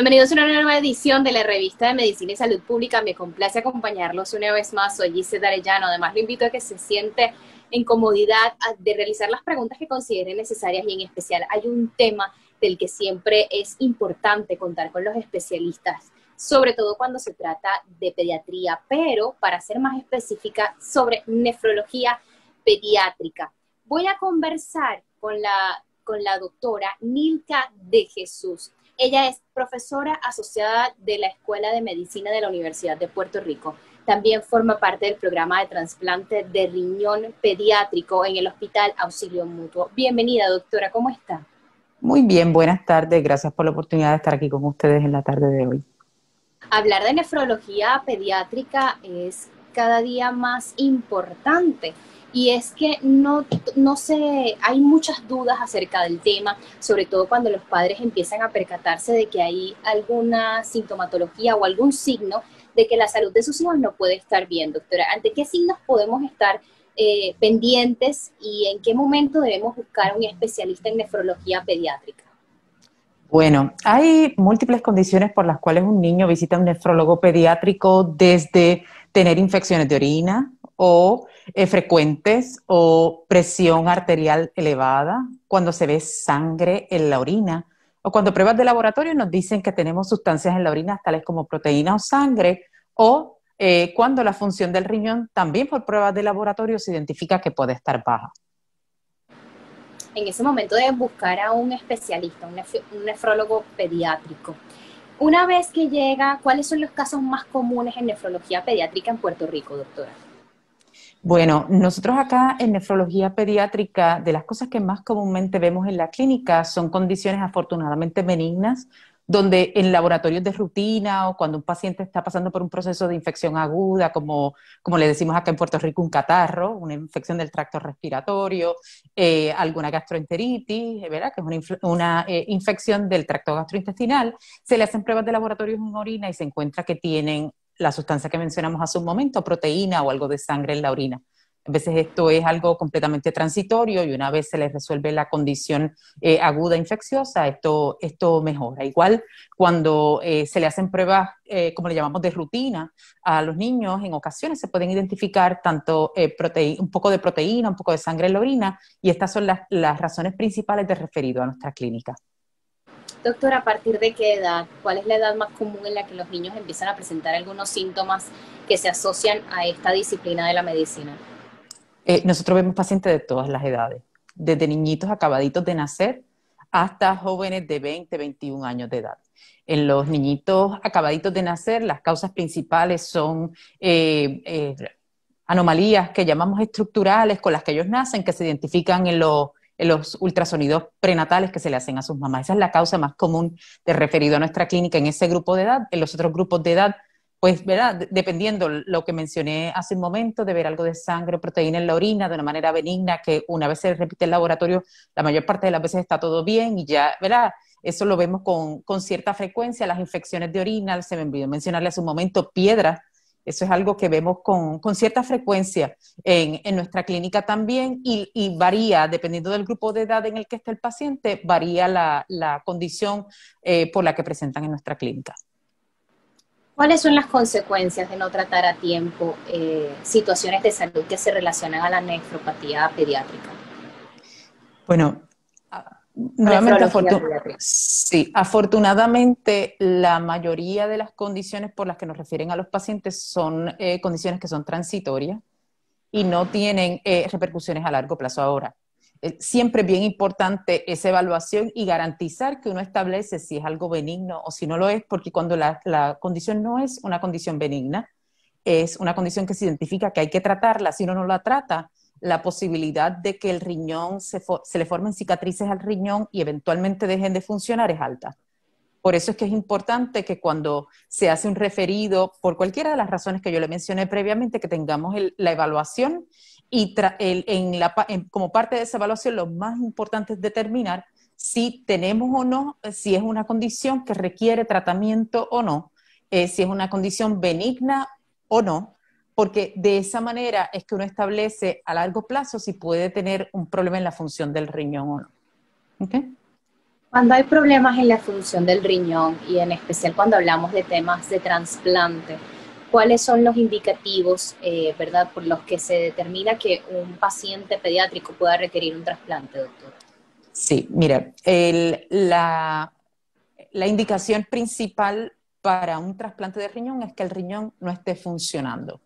Bienvenidos a una nueva edición de la revista de Medicina y Salud Pública. Me complace acompañarlos una vez más. Soy Gise Darellano. Además, le invito a que se siente en comodidad de realizar las preguntas que consideren necesarias y en especial hay un tema del que siempre es importante contar con los especialistas, sobre todo cuando se trata de pediatría, pero para ser más específica sobre nefrología pediátrica. Voy a conversar con la, con la doctora Nilka de Jesús ella es profesora asociada de la Escuela de Medicina de la Universidad de Puerto Rico. También forma parte del programa de trasplante de riñón pediátrico en el Hospital Auxilio Mutuo. Bienvenida, doctora, ¿cómo está? Muy bien, buenas tardes. Gracias por la oportunidad de estar aquí con ustedes en la tarde de hoy. Hablar de nefrología pediátrica es cada día más importante y es que no, no se, hay muchas dudas acerca del tema, sobre todo cuando los padres empiezan a percatarse de que hay alguna sintomatología o algún signo de que la salud de sus hijos no puede estar bien, doctora. ¿Ante qué signos podemos estar eh, pendientes y en qué momento debemos buscar a un especialista en nefrología pediátrica? Bueno, hay múltiples condiciones por las cuales un niño visita un nefrólogo pediátrico desde tener infecciones de orina o eh, frecuentes o presión arterial elevada, cuando se ve sangre en la orina o cuando pruebas de laboratorio nos dicen que tenemos sustancias en la orina tales como proteína o sangre o eh, cuando la función del riñón también por pruebas de laboratorio se identifica que puede estar baja. En ese momento deben buscar a un especialista, un nefrólogo pediátrico. Una vez que llega, ¿cuáles son los casos más comunes en nefrología pediátrica en Puerto Rico, doctora? Bueno, nosotros acá en nefrología pediátrica, de las cosas que más comúnmente vemos en la clínica son condiciones afortunadamente benignas, donde en laboratorios de rutina o cuando un paciente está pasando por un proceso de infección aguda, como, como le decimos acá en Puerto Rico, un catarro, una infección del tracto respiratorio, eh, alguna gastroenteritis, eh, ¿verdad? que es una, eh, infección del tracto gastrointestinal, se le hacen pruebas de laboratorio en orina y se encuentra que tienen la sustancia que mencionamos hace un momento, proteína o algo de sangre en la orina. A veces esto es algo completamente transitorio y una vez se les resuelve la condición eh, aguda infecciosa, esto, esto mejora. Igual cuando eh, se le hacen pruebas, eh, como le llamamos, de rutina a los niños, en ocasiones se pueden identificar tanto un poco de proteína, un poco de sangre en la orina y estas son las, las razones principales de referido a nuestra clínica. Doctor, ¿a partir de qué edad? ¿Cuál es la edad más común en la que los niños empiezan a presentar algunos síntomas que se asocian a esta disciplina de la medicina? Eh, nosotros vemos pacientes de todas las edades, desde niñitos acabaditos de nacer hasta jóvenes de 20, 21 años de edad. En los niñitos acabaditos de nacer, las causas principales son eh, eh, anomalías que llamamos estructurales con las que ellos nacen, que se identifican en los eh, los ultrasonidos prenatales que se le hacen a sus mamás. Esa es la causa más común de referido a nuestra clínica en ese grupo de edad. En los otros grupos de edad, pues, ¿verdad? Dependiendo lo que mencioné hace un momento, de ver algo de sangre o proteína en la orina de una manera benigna, que una vez se repite el laboratorio, la mayor parte de las veces está todo bien y ya, ¿verdad? Eso lo vemos con, con cierta frecuencia, las infecciones de orina, se me olvidó mencionarle hace un momento, piedras eso es algo que vemos con, cierta frecuencia en, nuestra clínica también y, varía, dependiendo del grupo de edad en el que esté el paciente, varía la, condición eh, por la que presentan en nuestra clínica. ¿Cuáles son las consecuencias de no tratar a tiempo eh, situaciones de salud que se relacionan a la nefropatía pediátrica? Bueno, nuevamente sí, afortunadamente la mayoría de las condiciones por las que nos refieren a los pacientes son eh, condiciones que son transitorias y no tienen eh, repercusiones a largo plazo ahora. Eh, siempre es bien importante esa evaluación y garantizar que uno establece si es algo benigno o si no lo es, porque cuando la, la condición no es una condición benigna, es una condición que se identifica que hay que tratarla, si uno no la trata, la posibilidad de que el riñón se, le formen cicatrices al riñón y eventualmente dejen de funcionar es alta. Por eso es que es importante que cuando se hace un referido, por cualquiera de las razones que yo le mencioné previamente, que tengamos la evaluación y en la, como parte de esa evaluación lo más importante es determinar si tenemos o no, eh, si es una condición que requiere tratamiento o no, eh, si es una condición benigna o no, porque de esa manera es que uno establece a largo plazo si puede tener un problema en la función del riñón o no. ¿Okay? Cuando hay problemas en la función del riñón y en especial cuando hablamos de temas de trasplante, ¿cuáles son los indicativos, eh, verdad, por los que se determina que un paciente pediátrico pueda requerir un trasplante, doctor? Sí, mira, la indicación principal para un trasplante de riñón es que el riñón no esté funcionando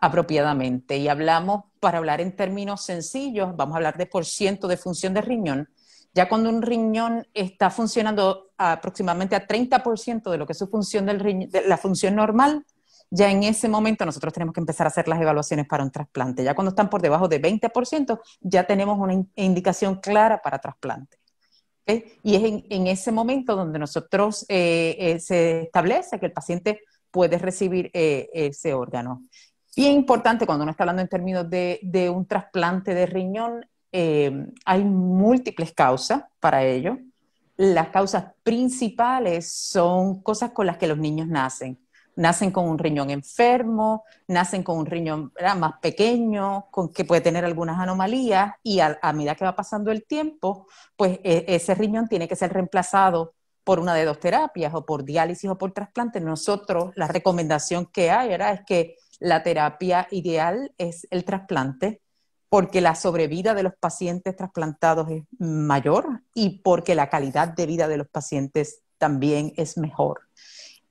apropiadamente. Y hablamos, para hablar en términos sencillos, vamos a hablar de por ciento de función de riñón. Ya cuando un riñón está funcionando aproximadamente a 30% de lo que es su función del de la función normal, ya en ese momento nosotros tenemos que empezar a hacer las evaluaciones para un trasplante. Ya cuando están por debajo de 20%, ya tenemos una indicación clara para trasplante. Y es en, ese momento donde nosotros eh, eh, se establece que el paciente puede recibir eh, ese órgano. Bien importante cuando uno está hablando en términos de, un trasplante de riñón, eh, hay múltiples causas para ello. Las causas principales son cosas con las que los niños nacen. Nacen con un riñón enfermo, nacen con un riñón más pequeño, con que puede tener algunas anomalías y a, medida que va pasando el tiempo, pues e, ese riñón tiene que ser reemplazado por una de dos terapias o por diálisis o por trasplante. Nosotros la recomendación que hay ahora es que la terapia ideal es el trasplante, porque la sobrevida de los pacientes trasplantados es mayor y porque la calidad de vida de los pacientes también es mejor.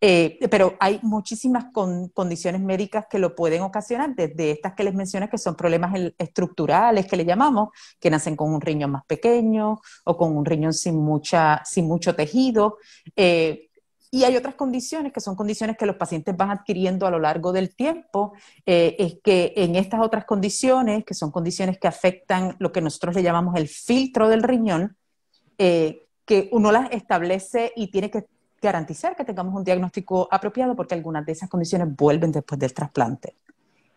Eh, pero hay muchísimas condiciones médicas que lo pueden ocasionar, desde estas que les mencioné, que son problemas estructurales, que le llamamos, que nacen con un riñón más pequeño o con un riñón sin, mucha, sin mucho tejido. Eh, y hay otras condiciones que son condiciones que los pacientes van adquiriendo a lo largo del tiempo, eh, es que en estas otras condiciones, que son condiciones que afectan lo que nosotros le llamamos el filtro del riñón, eh, que uno las establece y tiene que garantizar que tengamos un diagnóstico apropiado porque algunas de esas condiciones vuelven después del trasplante.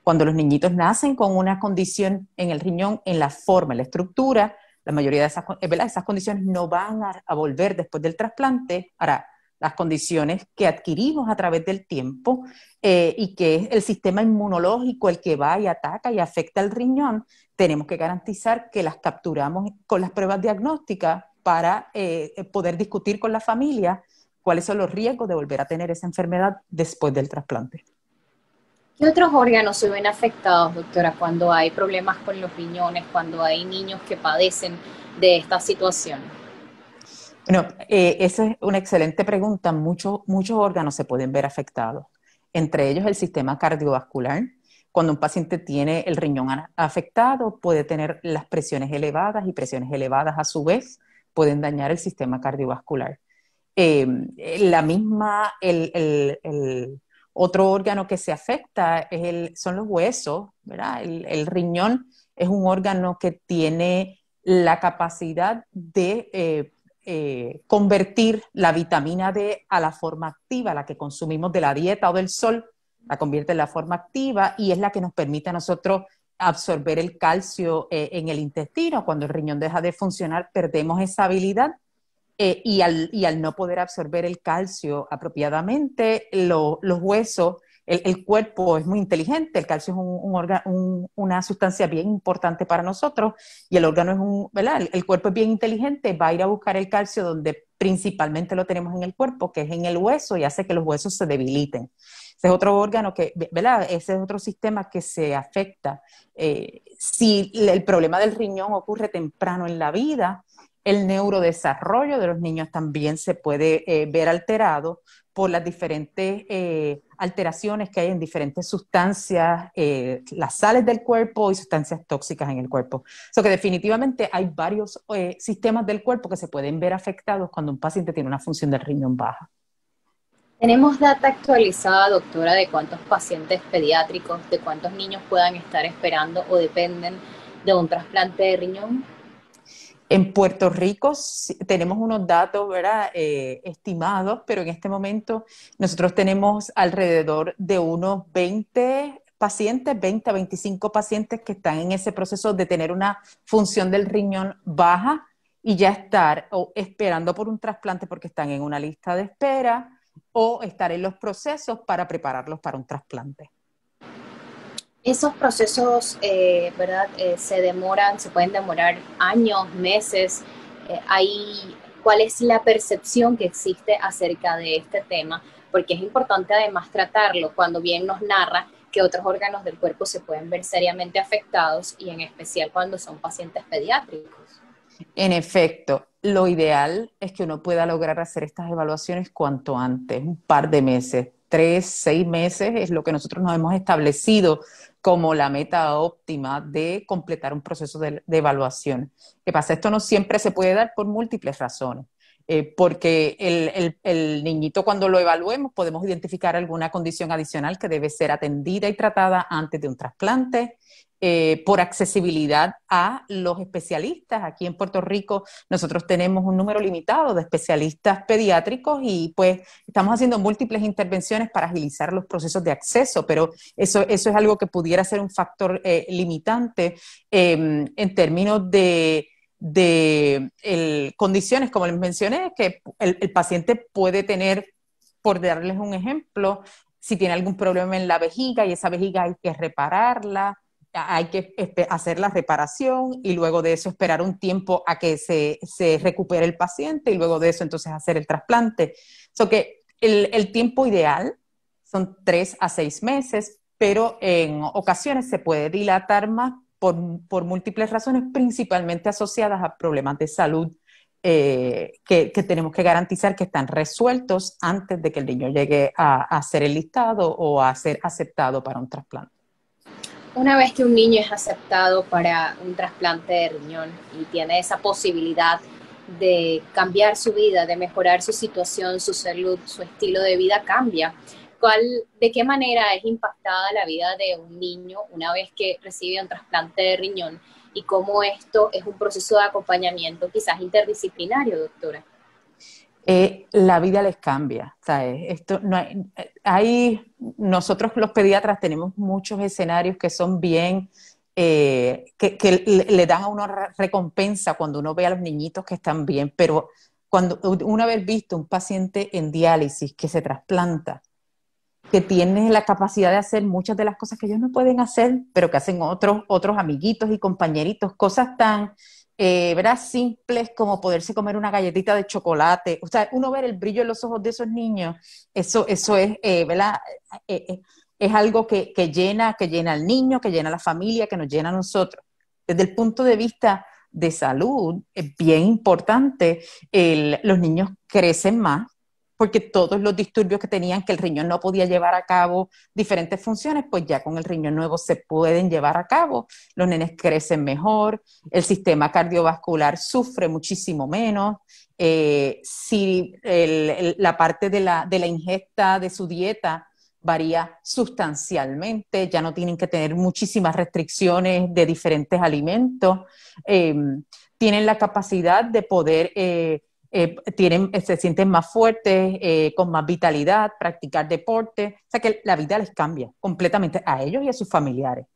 Cuando los niñitos nacen con una condición en el riñón, en la forma, en la estructura, la mayoría de esas, esas condiciones no van a, volver después del trasplante. Ahora, las condiciones que adquirimos a través del tiempo eh, y que es el sistema inmunológico el que va y ataca y afecta al riñón, tenemos que garantizar que las capturamos con las pruebas diagnósticas para eh, poder discutir con la familia cuáles son los riesgos de volver a tener esa enfermedad después del trasplante. ¿Qué otros órganos se afectados, doctora, cuando hay problemas con los riñones, cuando hay niños que padecen de esta situación? Bueno, eh, esa es una excelente pregunta. Muchos, muchos órganos se pueden ver afectados, entre ellos el sistema cardiovascular. Cuando un paciente tiene el riñón afectado, puede tener las presiones elevadas y presiones elevadas a su vez pueden dañar el sistema cardiovascular. Em, la misma, el, otro órgano que se afecta el, son los huesos, El, riñón es un órgano que tiene la capacidad de eh, eh, convertir la vitamina D a la forma activa, la que consumimos de la dieta o del sol, la convierte en la forma activa y es la que nos permite a nosotros absorber el calcio eh, en el intestino. Cuando el riñón deja de funcionar, perdemos esa habilidad eh, y, al, no poder absorber el calcio apropiadamente, los huesos el, cuerpo es muy inteligente, el calcio es un, una sustancia bien importante para nosotros y el órgano es un, ¿verdad? El, cuerpo es bien inteligente, va a ir a buscar el calcio donde principalmente lo tenemos en el cuerpo, que es en el hueso y hace que los huesos se debiliten. Ese es otro órgano que, ¿verdad? Ese es otro sistema que se afecta. Eh, si el problema del riñón ocurre temprano en la vida, el neurodesarrollo de los niños también se puede eh, ver alterado por las diferentes... Eh, alteraciones que hay en diferentes sustancias, eh, las sales del cuerpo y sustancias tóxicas en el cuerpo. So que definitivamente hay varios eh, sistemas del cuerpo que se pueden ver afectados cuando un paciente tiene una función del riñón baja. ¿Tenemos data actualizada, doctora, de cuántos pacientes pediátricos, de cuántos niños puedan estar esperando o dependen de un trasplante de riñón? En Puerto Rico tenemos unos datos ¿verdad? Eh, estimados, pero en este momento nosotros tenemos alrededor de unos 20 pacientes, 20 a 25 pacientes que están en ese proceso de tener una función del riñón baja y ya estar o esperando por un trasplante porque están en una lista de espera o estar en los procesos para prepararlos para un trasplante. Esos procesos, eh, ¿verdad? Eh, se demoran, se pueden demorar años, meses. Eh, ahí, ¿Cuál es la percepción que existe acerca de este tema? Porque es importante además tratarlo cuando bien nos narra que otros órganos del cuerpo se pueden ver seriamente afectados y en especial cuando son pacientes pediátricos. En efecto, lo ideal es que uno pueda lograr hacer estas evaluaciones cuanto antes, un par de meses, tres, seis meses es lo que nosotros nos hemos establecido como la meta óptima de completar un proceso de, evaluación. ¿Qué pasa? Esto no siempre se puede dar por múltiples razones. Eh, porque el, niñito cuando lo evaluemos podemos identificar alguna condición adicional que debe ser atendida y tratada antes de un trasplante, eh, por accesibilidad a los especialistas. Aquí en Puerto Rico nosotros tenemos un número limitado de especialistas pediátricos y pues estamos haciendo múltiples intervenciones para agilizar los procesos de acceso, pero eso, es algo que pudiera ser un factor eh, limitante em, en términos de de condiciones, como les mencioné, que el paciente puede tener, por darles un ejemplo, si tiene algún problema en la vejiga y esa vejiga hay que repararla, hay que este, hacer la reparación y luego de eso esperar un tiempo a que se, recupere el paciente y luego de eso entonces hacer el trasplante. So que el, tiempo ideal son tres a seis meses, pero en ocasiones se puede dilatar más por, múltiples razones, principalmente asociadas a problemas de salud eh, que, tenemos que garantizar que están resueltos antes de que el niño llegue a, a ser enlistado o a ser aceptado para un trasplante una vez que un niño es aceptado para un trasplante de riñón y tiene esa posibilidad de cambiar su vida, de mejorar su situación, su salud, su estilo de vida cambia. ¿Cuál, ¿De qué manera es impactada la vida de un niño una vez que recibe un trasplante de riñón y cómo esto es un proceso de acompañamiento quizás interdisciplinario, doctora? Eh, la vida les cambia. Esto no hay, nosotros los pediatras tenemos muchos escenarios que son bien, eh, que, le dan a uno recompensa cuando uno ve a los niñitos que están bien, pero cuando una vez visto un paciente en diálisis que se trasplanta, que tiene la capacidad de hacer muchas de las cosas que ellos no pueden hacer, pero que hacen otros, otros amiguitos y compañeritos, cosas tan eh, Simples como poderse comer una galletita de chocolate. O sea, uno ver el brillo en los ojos de esos niños, eso, eso es, eh, ¿verdad? Eh, eh, es algo que, llena, que llena al niño, que llena a la familia, que nos llena a nosotros. Desde el punto de vista de salud, es bien importante, los niños crecen más, porque todos los disturbios que tenían, que el riñón no podía llevar a cabo diferentes funciones, pues ya con el riñón nuevo se pueden llevar a cabo, los nenes crecen mejor, el sistema cardiovascular sufre muchísimo menos, eh, si la parte de la, de la ingesta de su dieta varía sustancialmente, ya no tienen que tener muchísimas restricciones de diferentes alimentos, eh, tienen la capacidad de poder... Eh, eh, tienen, eh, se sienten más fuertes, eh, con más vitalidad, practicar deporte. O sea que la vida les cambia completamente a ellos y a sus familiares.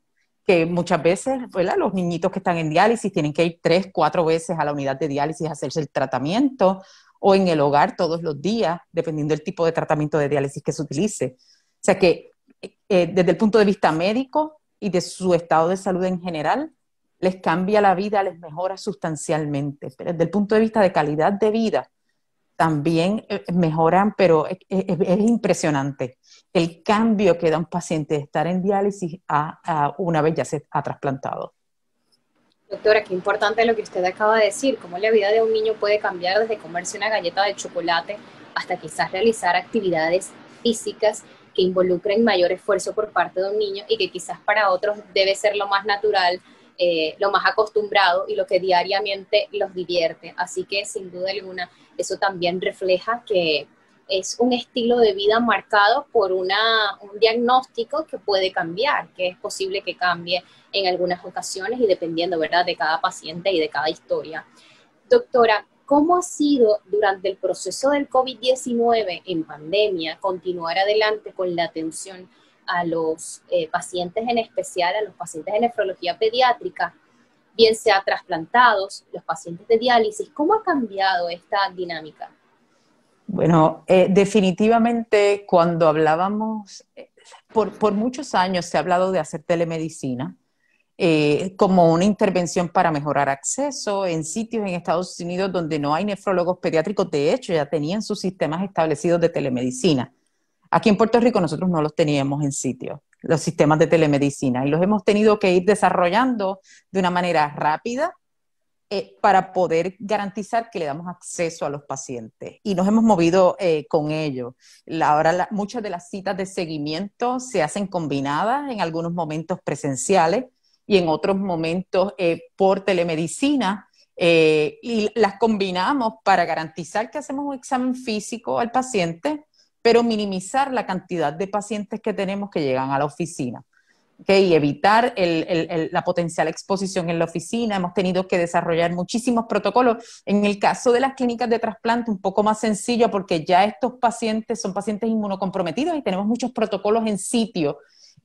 Que muchas veces, Los niñitos que están en diálisis tienen que ir tres, cuatro veces a la unidad de diálisis a hacerse el tratamiento o en el hogar todos los días, dependiendo del tipo de tratamiento de diálisis que se utilice. O sea que desde el punto de vista médico y de su estado de salud en general, les cambia la vida, les mejora sustancialmente. Pero desde el punto de vista de calidad de vida, también eh, eh, mejoran, pero es, impresionante el cambio que da un paciente de estar en diálisis a, a una vez ya se ha trasplantado. Doctora, qué importante lo que usted acaba de decir, cómo la vida de un niño puede cambiar desde comerse una galleta de chocolate hasta quizás realizar actividades físicas que involucren mayor esfuerzo por parte de un niño y que quizás para otros debe ser lo más natural eh, lo más acostumbrado y lo que diariamente los divierte. Así que sin duda alguna, eso también refleja que es un estilo de vida marcado por un diagnóstico que puede cambiar, que es posible que cambie en algunas ocasiones y dependiendo, ¿verdad?, de cada paciente y de cada historia. Doctora, ¿cómo ha sido durante el proceso del COVID-19 en pandemia continuar adelante con la atención? a los eh, pacientes en especial, a los pacientes de nefrología pediátrica, bien sea trasplantados, los pacientes de diálisis, ¿cómo ha cambiado esta dinámica? Bueno, eh, definitivamente cuando hablábamos, eh, por, muchos años se ha hablado de hacer telemedicina como una intervención para mejorar acceso en sitios en Estados Unidos donde no hay nefrólogos pediátricos, de hecho ya tenían sus sistemas establecidos de telemedicina. Aquí en Puerto Rico nosotros no los teníamos en sitio, los sistemas de telemedicina, y los hemos tenido que ir desarrollando de una manera rápida eh, para poder garantizar que le damos acceso a los pacientes. Y nos hemos movido eh, con ello. ahora muchas de las citas de seguimiento se hacen combinadas, en algunos momentos presenciales y en otros momentos eh, por telemedicina. y las combinamos para garantizar que hacemos un examen físico al paciente, pero minimizar la cantidad de pacientes que tenemos que llegan a la oficina. ¿okay? Y evitar la potencial exposición en la oficina. Hemos tenido que desarrollar muchísimos protocolos. En el caso de las clínicas de trasplante, un poco más sencillo porque ya estos pacientes son pacientes inmunocomprometidos y tenemos muchos protocolos en sitio.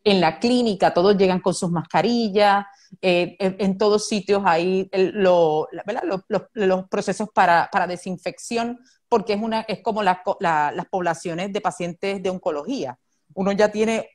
En la clínica todos llegan con sus mascarillas, eh, en, todos sitios hay los, procesos para desinfección porque es, una, es como las poblaciones de pacientes de oncología. Uno ya tiene,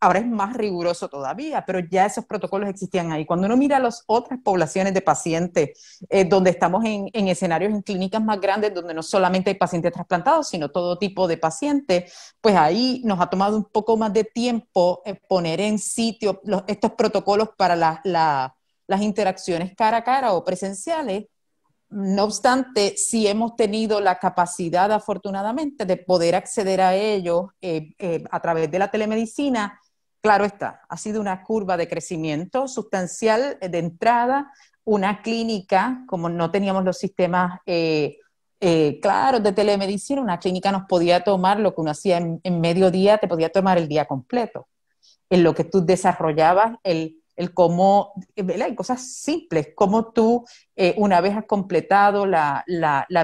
ahora es más riguroso todavía, pero ya esos protocolos existían ahí. Cuando uno mira las otras poblaciones de pacientes, eh, donde estamos en, escenarios, en clínicas más grandes, donde no solamente hay pacientes trasplantados, sino todo tipo de pacientes, pues ahí nos ha tomado un poco más de tiempo eh, poner en sitio estos protocolos para las interacciones cara a cara o presenciales no obstante, si hemos tenido la capacidad, afortunadamente, de poder acceder a ellos eh, eh, a través de la telemedicina. Claro está, ha sido una curva de crecimiento sustancial eh, de entrada, una clínica, como no teníamos los sistemas claros de telemedicina, una clínica nos podía tomar lo que uno hacía en, medio mediodía, te podía tomar el día completo, en lo que tú desarrollabas el el cómo, eh, Hay cosas simples, como tú, eh, una vez has completado la,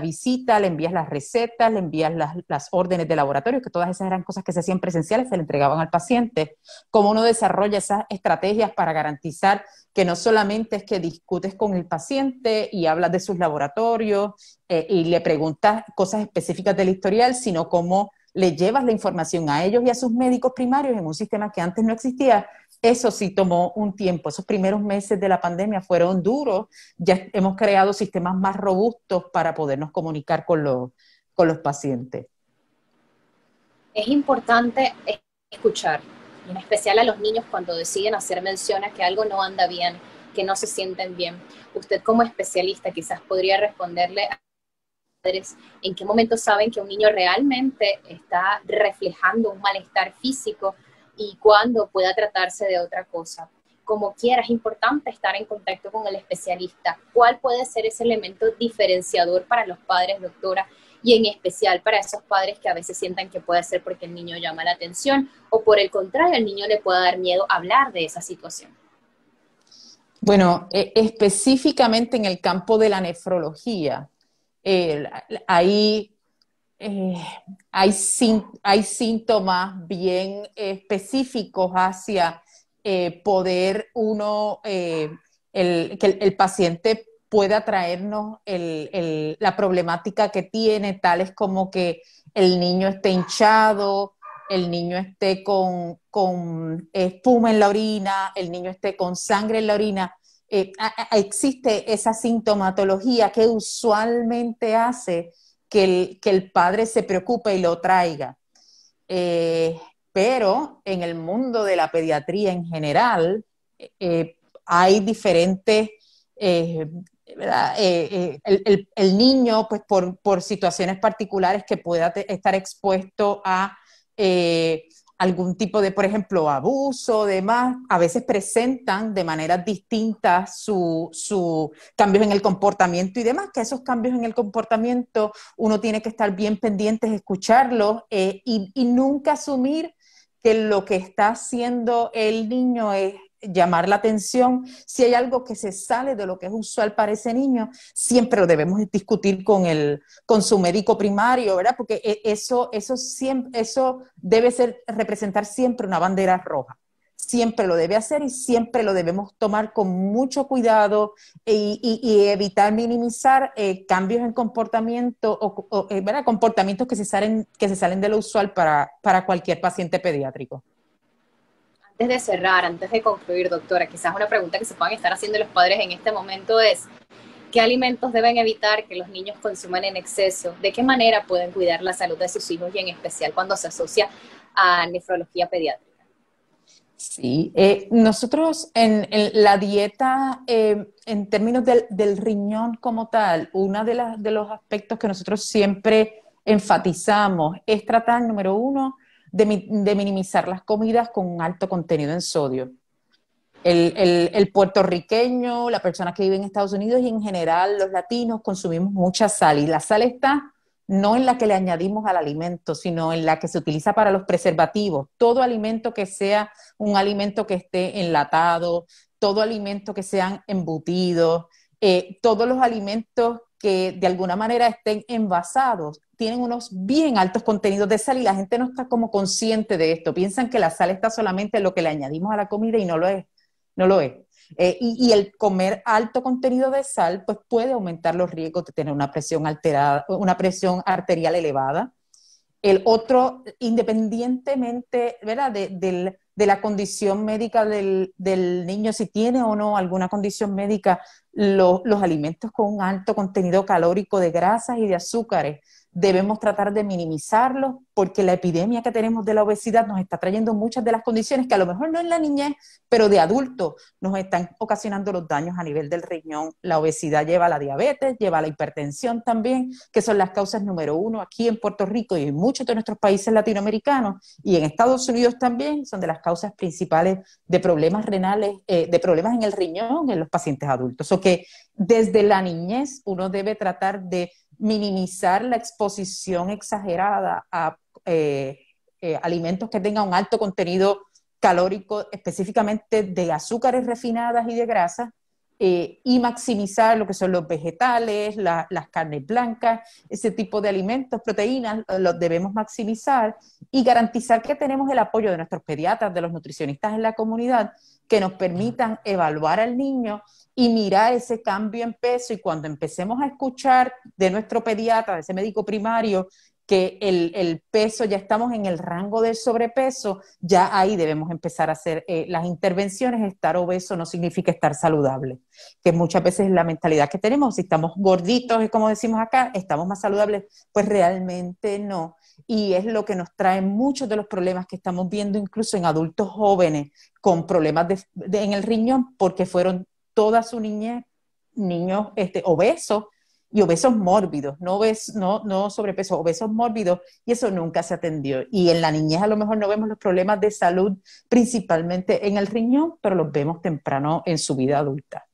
visita, le envías las recetas, le envías las, órdenes de laboratorio, que todas esas eran cosas que se hacían presenciales, se le entregaban al paciente, cómo uno desarrolla esas estrategias para garantizar que no solamente es que discutes con el paciente y hablas de sus laboratorios eh, y le preguntas cosas específicas del historial, sino cómo le llevas la información a ellos y a sus médicos primarios en un sistema que antes no existía, eso sí tomó un tiempo. Esos primeros meses de la pandemia fueron duros. Ya hemos creado sistemas más robustos para podernos comunicar con los, pacientes. Es importante escuchar, en especial a los niños cuando deciden hacer mención a que algo no anda bien, que no se sienten bien. Usted como especialista quizás podría responderle a padres en qué momento saben que un niño realmente está reflejando un malestar físico y cuando pueda tratarse de otra cosa. Como quiera, es importante estar en contacto con el especialista. ¿Cuál puede ser ese elemento diferenciador para los padres, doctora? Y en especial para esos padres que a veces sientan que puede ser porque el niño llama la atención o por el contrario, el niño le puede dar miedo hablar de esa situación. Bueno, e, específicamente en el campo de la nefrología, eh, ahí eh, hay, síntomas bien específicos hacia eh, poder uno, eh, que el, paciente pueda traernos la problemática que tiene, tales como que el niño esté hinchado, el niño esté con espuma en la orina, el niño esté con sangre en la orina. existe esa sintomatología que usualmente hace que el, padre se preocupe y lo traiga. Eh, pero en el mundo de la pediatría en general eh, eh, hay diferentes, el, niño, pues por, por, situaciones particulares que pueda estar expuesto a algún tipo de, por ejemplo, abuso, demás, a veces presentan de manera distinta su, cambios en el comportamiento y demás, que esos cambios en el comportamiento uno tiene que estar bien pendientes, escucharlos eh, y nunca asumir que lo que está haciendo el niño es llamar la atención. Si hay algo que se sale de lo que es usual para ese niño, siempre lo debemos discutir con, el, con su médico primario, ¿verdad? Porque e, eso, eso, siempre, eso debe ser, representar siempre una bandera roja. Siempre lo debe hacer y siempre lo debemos tomar con mucho cuidado y, evitar minimizar eh, cambios en comportamiento o, eh, comportamientos que se, salen, que se salen de lo usual para cualquier paciente pediátrico antes de cerrar, antes de concluir, doctora, quizás una pregunta que se puedan estar haciendo los padres en este momento es, ¿qué alimentos deben evitar que los niños consuman en exceso? ¿De qué manera pueden cuidar la salud de sus hijos y en especial cuando se asocia a nefrología pediátrica? Sí, eh, nosotros en, la dieta, eh, en términos del, riñón como tal, uno de, de, los aspectos que nosotros siempre enfatizamos es tratar, número uno, de, minimizar las comidas con alto contenido en sodio. El, puertorriqueño, la persona que vive en Estados Unidos y en general los latinos consumimos mucha sal y la sal está no en la que le añadimos al alimento, sino en la que se utiliza para los preservativos. Todo alimento que sea un alimento que esté enlatado, todo alimento que sean embutidos, eh, todos los alimentos que de alguna manera estén envasados, tienen unos bien altos contenidos de sal y la gente no está como consciente de esto. Piensan que la sal está solamente lo que le añadimos a la comida y no lo es. No lo es. Eh, y, el comer alto contenido de sal, pues puede aumentar los riesgos de tener una presión alterada, una presión arterial elevada. El otro, independientemente, ¿verdad? De, la condición médica del, niño, si tiene o no alguna condición médica, los alimentos con un alto contenido calórico de grasas y de azúcares debemos tratar de minimizarlo, porque la epidemia que tenemos de la obesidad nos está trayendo muchas de las condiciones que a lo mejor no en la niñez, pero de adultos nos están ocasionando los daños a nivel del riñón. La obesidad lleva a la diabetes, lleva a la hipertensión también, que son las causas número uno aquí en Puerto Rico y en muchos de nuestros países latinoamericanos y en Estados Unidos también son de las causas principales de problemas renales, eh, de problemas en el riñón en los pacientes adultos. O que desde la niñez uno debe tratar de minimizar la exposición exagerada a eh, eh, alimentos que tengan un alto contenido calórico, específicamente de azúcares refinadas y de grasas, eh, y maximizar lo que son los vegetales, las carnes blancas, ese tipo de alimentos, proteínas, los debemos maximizar y garantizar que tenemos el apoyo de nuestros pediatras, de los nutricionistas en la comunidad, que nos permitan evaluar al niño y mirar ese cambio en peso. Y cuando empecemos a escuchar de nuestro pediatra, de ese médico primario, que el, peso, ya estamos en el rango del sobrepeso, ya ahí debemos empezar a hacer eh, las intervenciones. Estar obeso no significa estar saludable, que muchas veces es la mentalidad que tenemos. Si estamos gorditos, como decimos acá, estamos más saludables, pues realmente no. Y es lo que nos trae muchos de los problemas que estamos viendo incluso en adultos jóvenes con problemas de, en el riñón porque fueron toda su niñez niños este, obesos y obesos mórbidos, no, ves no, no sobrepeso, obesos mórbidos, y eso nunca se atendió. Y en la niñez a lo mejor no vemos los problemas de salud, principalmente en el riñón, pero los vemos temprano en su vida adulta.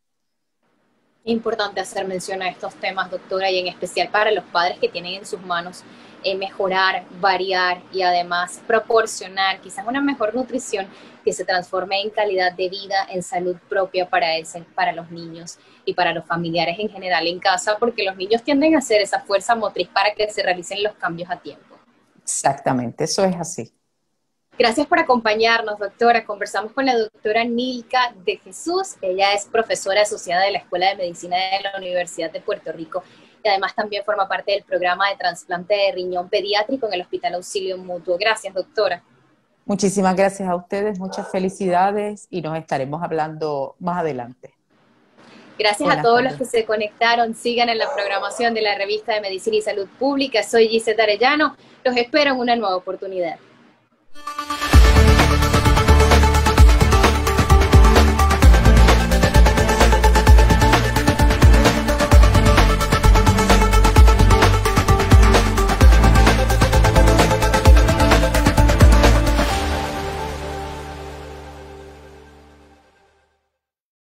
Importante hacer mención a estos temas, doctora, y en especial para los padres que tienen en sus manos eh, mejorar, variar y además proporcionar quizás una mejor nutrición que se transforme en calidad de vida, en salud propia para, ese, para los niños y para los familiares en general en casa, porque los niños tienden a hacer esa fuerza motriz para que se realicen los cambios a tiempo. Exactamente, eso es así. Gracias por acompañarnos, doctora. Conversamos con la doctora Nilka de Jesús. Ella es profesora asociada de la Escuela de Medicina de la Universidad de Puerto Rico y además también forma parte del programa de trasplante de riñón pediátrico en el Hospital Auxilio Mutuo. Gracias, doctora. Muchísimas gracias a ustedes, muchas felicidades y nos estaremos hablando más adelante. Gracias a todos los que se conectaron. Sigan en la programación de la revista de Medicina y Salud Pública. Soy Gisette Arellano. Los espero en una nueva oportunidad.